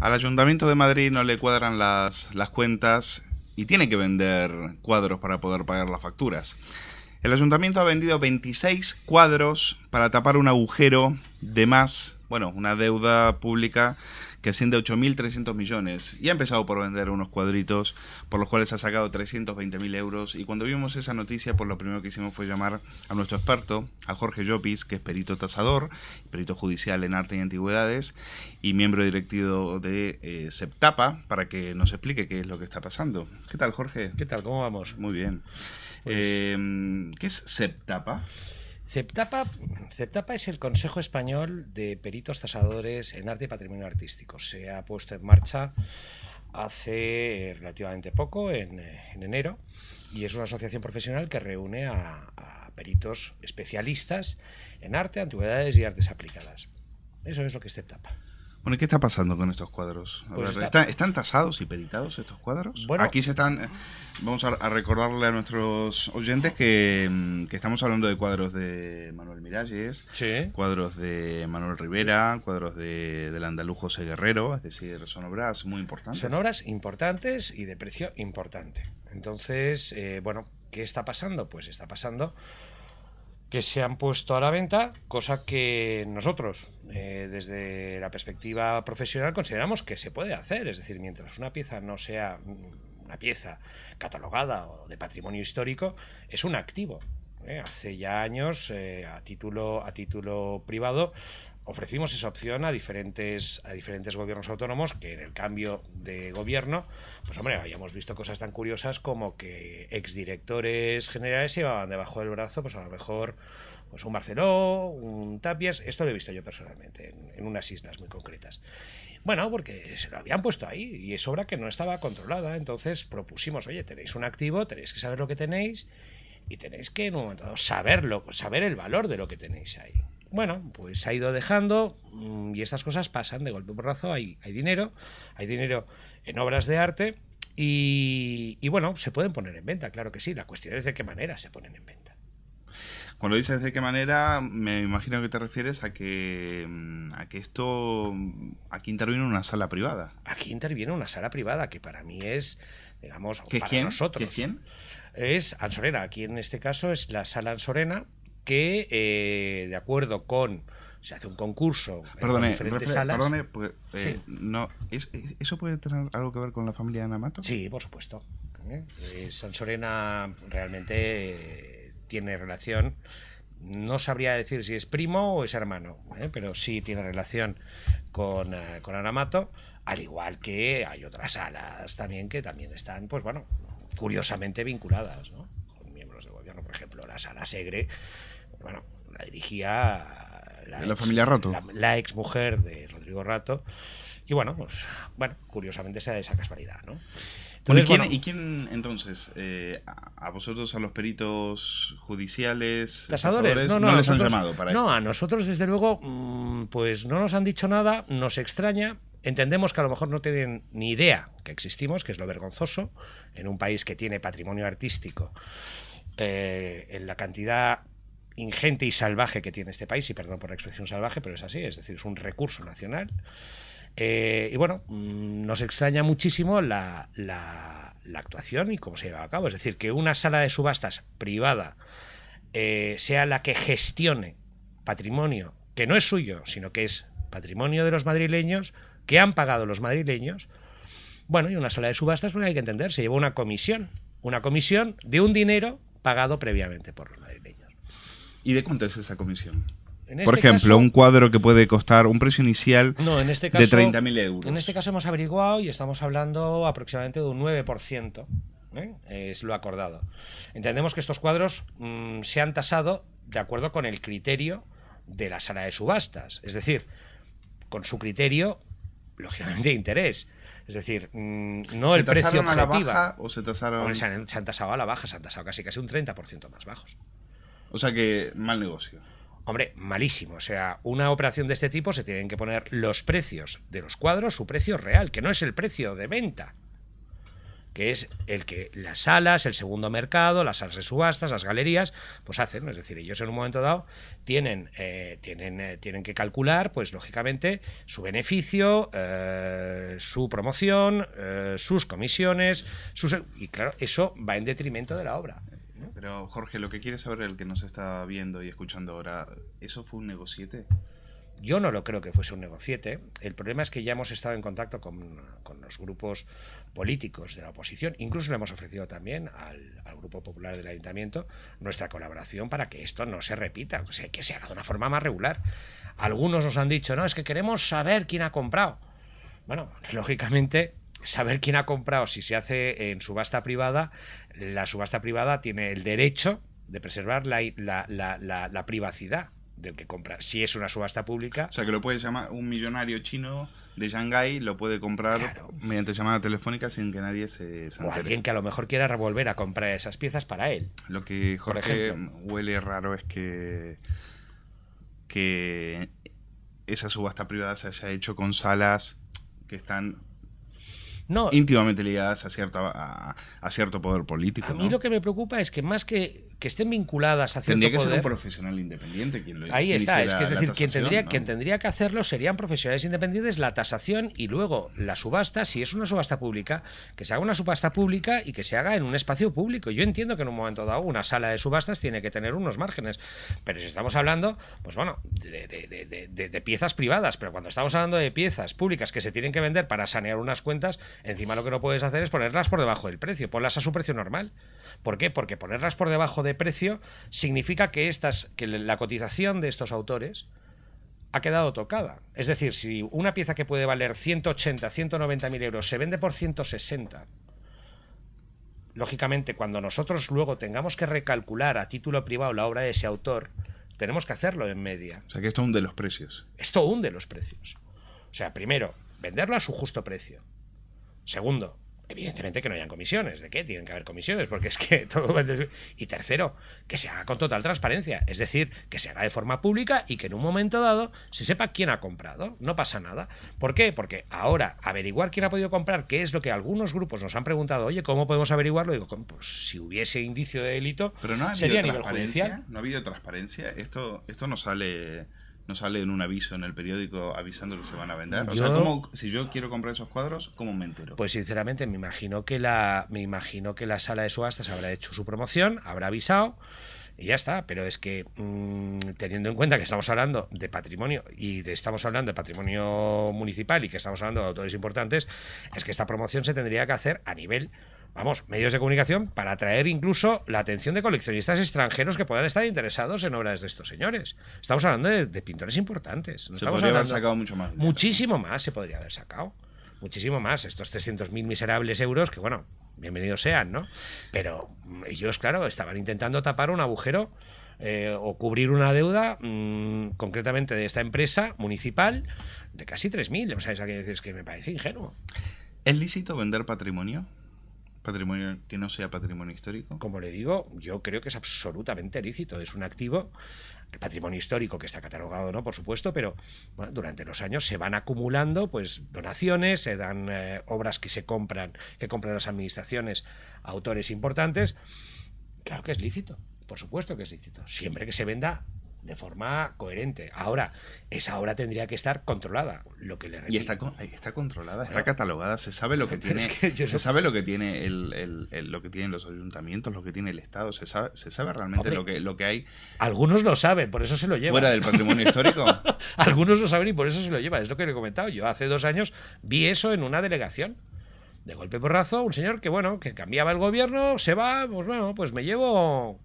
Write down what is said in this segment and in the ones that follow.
Al Ayuntamiento de Madrid no le cuadran las, las cuentas y tiene que vender cuadros para poder pagar las facturas. El ayuntamiento ha vendido 26 cuadros para tapar un agujero de más, bueno, una deuda pública que asciende a 8.300 millones y ha empezado por vender unos cuadritos por los cuales ha sacado 320.000 euros y cuando vimos esa noticia pues lo primero que hicimos fue llamar a nuestro experto, a Jorge Llopis, que es perito tasador, perito judicial en arte y antigüedades y miembro directivo de eh, Septapa para que nos explique qué es lo que está pasando. ¿Qué tal Jorge? ¿Qué tal? ¿Cómo vamos? Muy bien. Pues- eh, ¿Qué es Septapa? CEPTAPA, es el Consejo Español de Peritos Tasadores en Arte y Patrimonio Artístico. Se ha puesto en marcha hace eh, relativamente poco, eh, en, enero, y es una asociación profesional que reúne a, a, peritos especialistas en arte, antigüedades y artes aplicadas. Eso es lo que es CEPTAPA. Bueno, ¿qué está pasando con estos cuadros? Pues ¿están, tasados y peritados estos cuadros? Bueno, Aquí se están... Eh, vamos a, recordarle a nuestros oyentes mm, que, estamos hablando de cuadros de Manuel Miralles, cuadros de Manuel Rivera, cuadros de, del andaluz José Guerrero, es decir, son obras muy importantes. Son obras importantes y de precio importante. Entonces, eh, bueno, ¿qué está pasando? Pues está pasando que se han puesto a la venta, cosa que nosotros, eh, desde la perspectiva profesional, consideramos que se puede hacer. Es decir, mientras una pieza no sea una pieza catalogada o de patrimonio histórico, es un activo. ¿eh? Hace ya años, eh, a, título, a título privado, ofrecimos esa opción a diferentes, a diferentes gobiernos autónomos que en el cambio de gobierno, pues hombre, habíamos visto cosas tan curiosas como que exdirectores generales llevaban debajo del brazo, pues a lo mejor pues un Barceló, un Tapias, esto lo he visto yo personalmente, en, unas islas muy concretas. Bueno, porque se lo habían puesto ahí y es obra que no estaba controlada, entonces propusimos, oye, tenéis un activo, tenéis que saber lo que tenéis y tenéis que en un momento saberlo, saber el valor de lo que tenéis ahí bueno, pues ha ido dejando mm, y estas cosas pasan de golpe porrazo, hay, hay dinero, hay dinero en obras de arte y, bueno, se pueden poner en venta, claro que sí, la cuestión es de qué manera se ponen en venta. Cuando dices de qué manera, me imagino que te refieres a que, mm, a que esto, mm, aquí interviene una sala privada. Aquí interviene una sala privada que para mí es, digamos, para nosotros. ¿Qué quién? Es Ansorena, aquí en este caso es la sala Ansorena, que, eh, de acuerdo con se hace un concurso en diferentes salas. Perdone, eh, no, eso puede tener algo que ver con la familia de Anamato? Sí, por supuesto. ¿Eh? Eh, realmente tiene relación. No sabría decir si es primo o es hermano, eh, pero sí tiene relación con, con Anamato, al igual que hay otras salas también que también están, pues bueno, curiosamente vinculadas, ¿no? de gobierno. Por ejemplo, la sala Segre, bueno, la dirigía la, ex, mujer de Rodrigo Rato. Y bueno, pues, bueno, curiosamente sea de esa casualidad, ¿no? ¿Y, quién, entonces? Eh, a vosotros, a los peritos judiciales, tasadores, no, les han llamado para No, a nosotros, desde luego, mm, pues no nos han dicho nada, nos extraña. Entendemos que a lo mejor no tienen ni idea que existimos, que es lo vergonzoso, en un país que tiene patrimonio artístico eh, en la cantidad ingente y salvaje que tiene este país, y perdón por la expresión salvaje, pero es así, es decir, es un recurso nacional. Eh, y bueno, mm, nos extraña muchísimo la, actuación y cómo se lleva a cabo. Es decir, que una sala de subastas privada eh, sea la que gestione patrimonio que no es suyo, sino que es patrimonio de los madrileños, que han pagado los madrileños. Bueno, y una sala de subastas, pues hay que entender, se lleva una comisión, una comisión de un dinero pagado previamente por los madrileños. ¿Y de cuánto es esa comisión? Este por ejemplo, un cuadro que puede costar un precio inicial este de 30.000 euros. En este caso hemos averiguado y estamos hablando aproximadamente de un 9%. ¿eh? Es lo acordado. Entendemos que estos cuadros mm, se han tasado de acuerdo con el criterio de la sala de subastas. Es decir, con su criterio, lógicamente, de interés. Es decir, mm, no el precio objetivo. A la baja, ¿O se tasaron? se, han, se han tasado a la baja, se han tasado casi casi un 30% más bajos. O sea que mal negocio. Hombre, malísimo. O sea, una operación de este tipo se tienen que poner los precios de los cuadros, su precio real, que no es el precio de venta que es el que las salas, el segundo mercado, las salas de subastas, las galerías, pues hacen. Es decir, ellos en un momento dado tienen, eh, tienen, eh, tienen que calcular, pues lógicamente, su beneficio, eh, su promoción, sus comisiones, y claro, eso va en detrimento de la obra. Pero Jorge, lo que quiere saber el que nos está viendo y escuchando ahora, ¿eso fue un negociete? Yo no lo creo que fuese un negociete. El problema es que ya hemos estado en contacto con, los grupos políticos de la oposición. Incluso le hemos ofrecido también al, Grupo Popular del Ayuntamiento nuestra colaboración para que esto no se repita, que se, que se haga de una forma más regular. Algunos nos han dicho, no, es que queremos saber quién ha comprado. Bueno, lógicamente saber quién ha comprado, si se hace en subasta privada, la subasta privada tiene el derecho de preservar la privacidad del que compra, si es una subasta pública. O sea, que lo puede llamar un millonario chino de Shanghái, lo puede comprar mediante llamada telefónica sin que nadie se, se O alguien que a lo mejor quiera revolver a comprar esas piezas para él. Lo que Jorge huele raro es que, que esa subasta privada se haya hecho con salas que están no, íntimamente ligadas a cierto, a, cierto poder político. A mí lo que me preocupa es que más que que estén vinculadas a cierto Tendría que ser un profesional independiente quien lo Ahí está, es que es decir, quien tendría, que hacerlo serían profesionales independientes la tasación y luego la subasta, si es una subasta pública, que se haga una subasta pública y que se haga en un espacio público. Yo entiendo que en un momento dado una sala de subastas tiene que tener unos márgenes, pero si estamos hablando, pues bueno, de, de piezas privadas, pero cuando estamos hablando de piezas públicas que se tienen que vender para sanear unas cuentas, encima lo que no puedes hacer es ponerlas por debajo del precio, ponlas a su precio normal. ¿Por qué? Porque ponerlas por debajo de precio significa que, estas, que la cotización de estos autores ha quedado tocada. Es decir, si una pieza que puede valer 180, 190 mil euros se vende por 160, lógicamente cuando nosotros luego tengamos que recalcular a título privado la obra de ese autor, tenemos que hacerlo en media. O sea que esto hunde los precios. Esto hunde los precios. O sea, primero, venderlo a su justo precio. Segundo, Evidentemente que no hayan comisiones. ¿De qué? Tienen que haber comisiones, porque es que todo. Y tercero, que se haga con total transparencia. Es decir, que se haga de forma pública y que en un momento dado se sepa quién ha comprado. No pasa nada. ¿Por qué? Porque ahora averiguar quién ha podido comprar, que es lo que algunos grupos nos han preguntado, oye, ¿cómo podemos averiguarlo? Digo, pues si hubiese indicio de delito, Pero no ha sería a No ha habido transparencia. Esto, esto no sale no sale en un aviso en el periódico avisando que se van a vender. o sea, ¿cómo, si yo quiero comprar esos cuadros, ¿cómo me entero? Pues sinceramente me imagino que la, me imagino que la sala de subastas habrá hecho su promoción, habrá avisado y ya está. Pero es que mm, teniendo en cuenta que estamos hablando de patrimonio y de, estamos hablando de patrimonio municipal y que estamos hablando de autores importantes, es que esta promoción se tendría que hacer a nivel vamos, medios de comunicación para atraer incluso la atención de coleccionistas extranjeros que puedan estar interesados en obras de estos señores. Estamos hablando de, pintores importantes. se podría haber sacado mucho más. Muchísimo más se podría haber sacado. Muchísimo más. Estos 300.000 miserables euros que, bueno, bienvenidos sean, ¿no? Pero ellos, claro, estaban intentando tapar un agujero eh, o cubrir una deuda mm, concretamente de esta empresa municipal de casi 3.000. a es que me parece ingenuo. ¿Es lícito vender patrimonio? patrimonio que no sea patrimonio histórico? Como le digo, yo creo que es absolutamente lícito, es un activo, el patrimonio histórico que está catalogado, ¿no? Por supuesto, pero durante los años se van acumulando pues donaciones, se dan eh, obras que se compran, que compran las administraciones, autores importantes. Claro que es lícito, por supuesto que es lícito, siempre que se venda de forma coherente. Ahora, esa obra tendría que estar controlada, lo que Y está, controlada, está catalogada, se sabe lo que tiene, se sabe lo que tiene el, lo que tienen los ayuntamientos, lo que tiene el Estado, se sabe, se sabe realmente lo que lo que hay. Algunos lo saben, por eso se lo llevan. Fuera del patrimonio histórico. algunos lo saben y por eso se lo llevan, es lo que le he comentado. Yo hace dos años vi eso en una delegación de golpe por porrazo, un señor que, bueno, que cambiaba el gobierno, se va, pues bueno, pues me llevo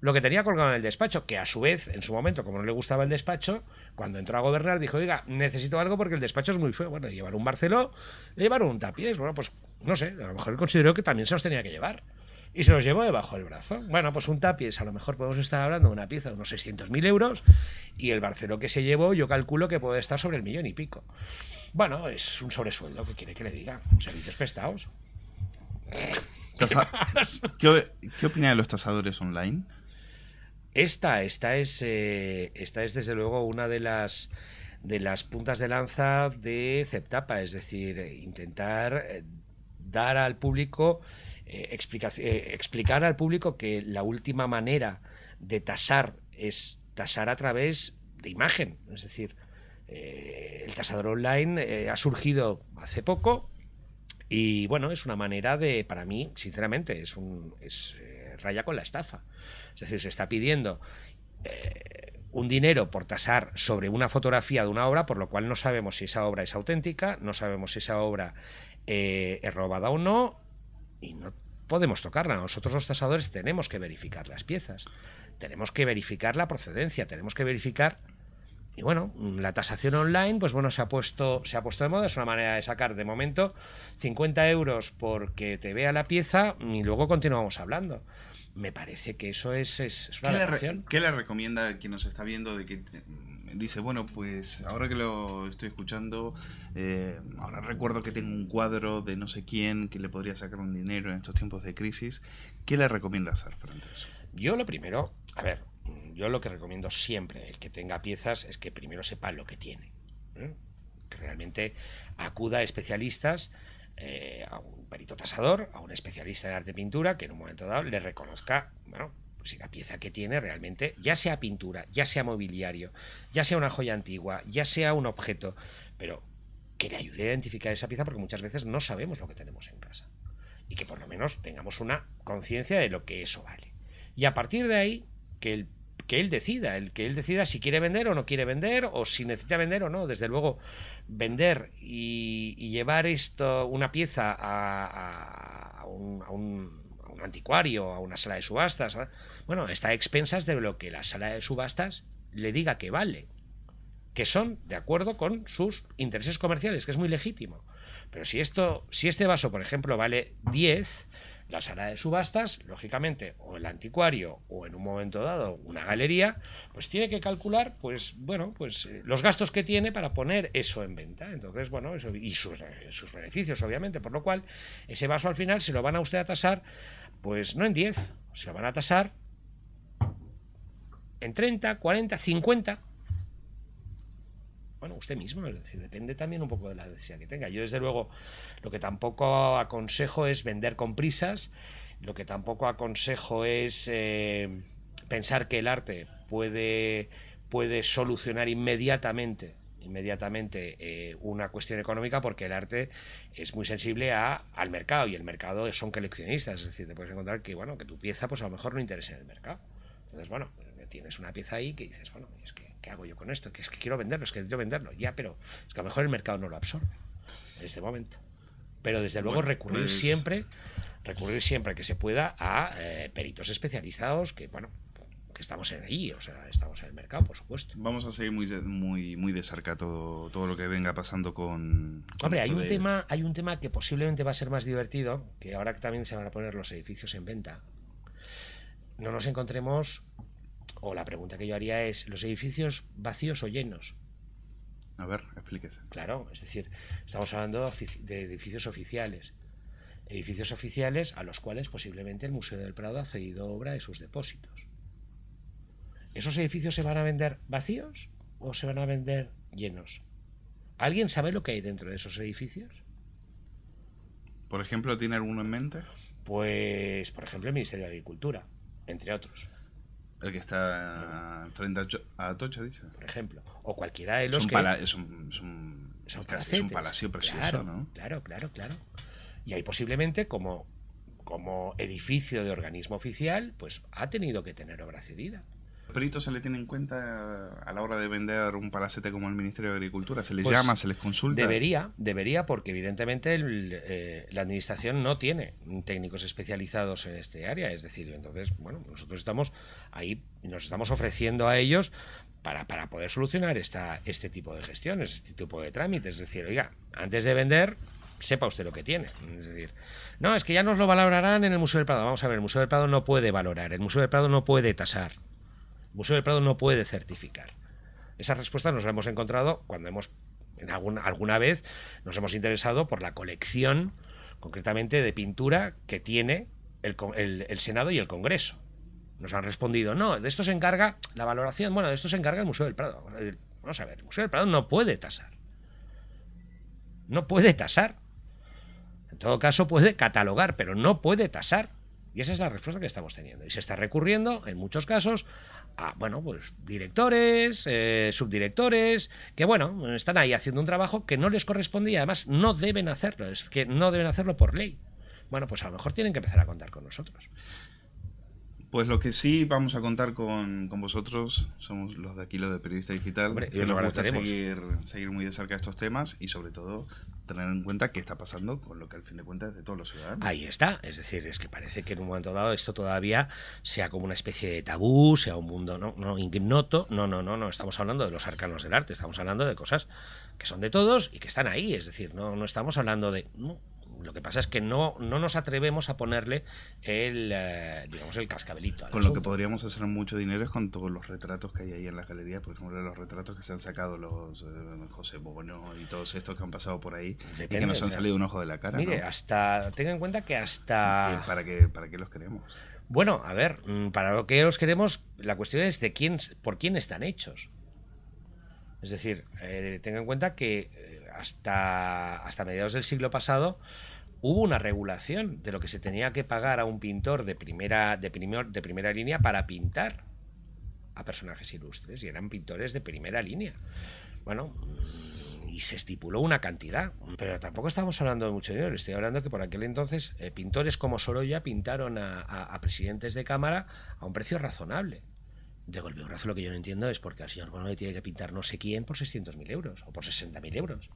lo que tenía colgado en el despacho, que a su vez, en su momento, como no le gustaba el despacho, cuando entró a gobernar dijo, oiga, necesito algo porque el despacho es muy feo. Bueno, llevar un Barceló, llevar un Tapies, bueno, pues no sé, a lo mejor él consideró que también se los tenía que llevar. Y se los llevó debajo del brazo. Bueno, pues un tapies, a lo mejor podemos estar hablando de una pieza de unos 600.000 euros y el Barceló que se llevó yo calculo que puede estar sobre el millón y pico. Bueno, es un sobresueldo que quiere que le diga. Servicios prestados. ¿Qué, ¿Qué, de los tasadores online? Esta, esta es, eh, esta es desde luego una de las de las puntas de lanza de Ceptapa, es decir, intentar eh, dar al público, eh, explicar al público que la última manera de tasar es tasar a través de imagen, es decir, el tasador online ha surgido hace poco y bueno, es una manera de, para mí, sinceramente, es un... Es, raya con la estafa. Es decir, se está pidiendo eh, un dinero por tasar sobre una fotografía de una obra, por lo cual no sabemos si esa obra es auténtica, no sabemos si esa obra eh, es robada o no, y no podemos tocarla. Nosotros los tasadores tenemos que verificar las piezas, tenemos que verificar la procedencia, tenemos que verificar y bueno, la tasación online, pues bueno, se ha puesto, se ha puesto de moda, es una manera de sacar de momento 50 euros porque te vea la pieza y luego continuamos hablando. Me parece que eso es, una ¿Qué le, ¿Qué le recomienda a quien nos está viendo de que mm, dice, bueno, pues ahora que lo estoy escuchando, eh, ahora recuerdo que tengo un cuadro de no sé quién que le podría sacar un dinero en estos tiempos de crisis. ¿Qué le recomienda hacer frente a eso? Yo lo primero, a ver, yo lo que recomiendo siempre, el que tenga piezas, es que primero sepa lo que tiene. ¿eh? Que realmente acuda a especialistas, eh, a un perito tasador, a un especialista en arte pintura, que en un momento dado le reconozca, bueno, pues si la pieza que tiene realmente, ya sea pintura, ya sea mobiliario, ya sea una joya antigua, ya sea un objeto, pero que le ayude a identificar esa pieza porque muchas veces no sabemos lo que tenemos en casa y que por lo menos tengamos una conciencia de lo que eso vale. Y a partir de ahí, que el que él decida, el que él decida si quiere vender o no quiere vender, o si necesita vender o no. Desde luego, vender y, llevar esto, una pieza a, un, anticuario, a una sala de subastas, bueno, está a expensas de lo que la sala de subastas le diga que vale, que son de acuerdo con sus intereses comerciales, que es muy legítimo. Pero si esto, si este vaso, por ejemplo, vale 10, la sala de subastas, lógicamente, o el anticuario o en un momento dado una galería, pues tiene que calcular, pues bueno, pues eh, los gastos que tiene para poner eso en venta. Entonces, bueno, eso, y sus, eh, sus beneficios, obviamente, por lo cual ese vaso al final se lo van a usted a tasar, pues no en 10, se lo van a tasar en 30, 40, 50 bueno, usted mismo, es decir, depende también un poco de la necesidad que tenga. Yo, desde luego, lo que tampoco aconsejo es vender con prisas, lo que tampoco aconsejo es eh, pensar que el arte puede, puede solucionar inmediatamente inmediatamente eh, una cuestión económica porque el arte es muy sensible a, al mercado y el mercado son coleccionistas, es decir, te puedes encontrar que bueno que tu pieza pues a lo mejor no interesa en el mercado. Entonces, bueno, tienes una pieza ahí que dices, bueno, es que, ¿qué hago yo con esto? Que es que quiero venderlo, es que quiero venderlo. Ya, pero es que a lo mejor el mercado no lo absorbe en este momento. Pero desde luego recurrir pues siempre, recurrir siempre que se pueda a eh, peritos especializados que, bueno, que estamos en o sea, estamos en el mercado, por supuesto. Vamos a seguir muy de, muy, muy cerca todo, lo que venga pasando con... Hombre, hay un, tema, hay un tema que posiblemente va a ser más divertido, que ahora que también se van a poner los edificios en venta, no nos encontremos o la pregunta que yo haría es, ¿los edificios vacíos o llenos? A ver, explíquese. Claro, es decir, estamos hablando de edificios oficiales. Edificios oficiales a los cuales posiblemente el Museo del Prado ha cedido obra de sus depósitos. ¿Esos edificios se van a vender vacíos o se van a vender llenos? ¿Alguien sabe lo que hay dentro de esos edificios? Por ejemplo, ¿tiene alguno en mente? Pues, por ejemplo, el Ministerio de Agricultura, entre otros. El que está enfrente frente a, Tocha, dice. Por ejemplo. O cualquiera de los es que. es un, palacio precioso, ¿no? Claro, claro, claro. Y ahí posiblemente, como, como edificio de organismo oficial, pues ha tenido que tener obra cedida se le tiene en cuenta a la hora de vender un palacete como el Ministerio de Agricultura? ¿Se les pues llama, se les consulta? Debería, debería, porque evidentemente eh, la Administración no tiene técnicos especializados en este área. Es decir, entonces, bueno, nosotros estamos ahí, nos estamos ofreciendo a ellos para, para poder solucionar esta, este tipo de gestiones, este tipo de trámites. Es decir, oiga, antes de vender, sepa usted lo que tiene. Es decir, no, es que ya nos lo valorarán en el Museo del Prado. Vamos a ver, el Museo del Prado no puede valorar, el Museo del Prado no puede tasar. Museo del Prado no puede certificar. Esa respuesta nos la hemos encontrado cuando hemos, en alguna, alguna vez, nos hemos interesado por la colección, concretamente, de pintura que tiene el, el Senado y el Congreso. Nos han respondido, no, de esto se encarga la valoración, bueno, de esto se encarga el Museo del Prado. Vamos a ver, el Museo del Prado no puede tasar. No puede tasar. En todo caso, puede catalogar, pero no puede tasar. Y esa es la respuesta que estamos teniendo. Y se está recurriendo, en muchos casos, a, bueno, pues directores, eh, subdirectores, que, bueno, están ahí haciendo un trabajo que no les corresponde y además no deben hacerlo, es que no deben hacerlo por ley. Bueno, pues a lo mejor tienen que empezar a contar con nosotros. Pues lo que sí vamos a contar con, vosotros, somos los de aquí, los de Periodista Digital, que nos gusta seguir, seguir muy de cerca estos temas y sobre todo tener en cuenta qué está pasando con lo que al fin de cuentas es de todos los ciudadanos. Ahí está, es decir, es que parece que en un momento dado esto todavía sea como una especie de tabú, sea un mundo no, ignoto, no, no, no, no, estamos hablando de los arcanos del arte, estamos hablando de cosas que son de todos y que están ahí, es decir, no, no estamos hablando de... Lo que pasa es que no, no nos atrevemos a ponerle el, eh, digamos, el cascabelito. con lo que podríamos hacer mucho dinero es con todos los retratos que hay ahí en la galería, por ejemplo, los retratos que se han sacado los eh, José Bono y todos estos que han pasado por ahí Depende, y que nos han salido un ojo de la cara. Mire, hasta, tenga en cuenta que hasta... ¿Para qué, para los queremos? Bueno, a ver, mm, para lo que los queremos, la cuestión es de quién, por quién están hechos. Es decir, eh, tenga en cuenta que hasta, hasta mediados del siglo pasado hubo una regulación de lo que se tenía que pagar a un pintor de primera, de primer, de primera línea para pintar a personajes ilustres y eran pintores de primera línea. Bueno, y se estipuló una cantidad, pero tampoco estamos hablando de mucho dinero. Estoy hablando que por aquel entonces eh, pintores como Sorolla pintaron a, presidentes de cámara a un precio razonable. De golpe un brazo lo que yo no entiendo es porque al señor Bono le tiene que pintar no sé quién por 600.000 euros o por 60.000 euros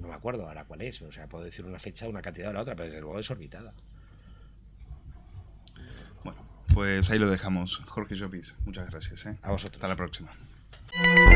no me acuerdo ahora cuál es, o sea, puedo decir una fecha, una cantidad o la otra, pero desde luego orbitada. Bueno, pues ahí lo dejamos. Jorge Llopis, muchas gracias. ¿eh? A vosotros. Hasta la próxima.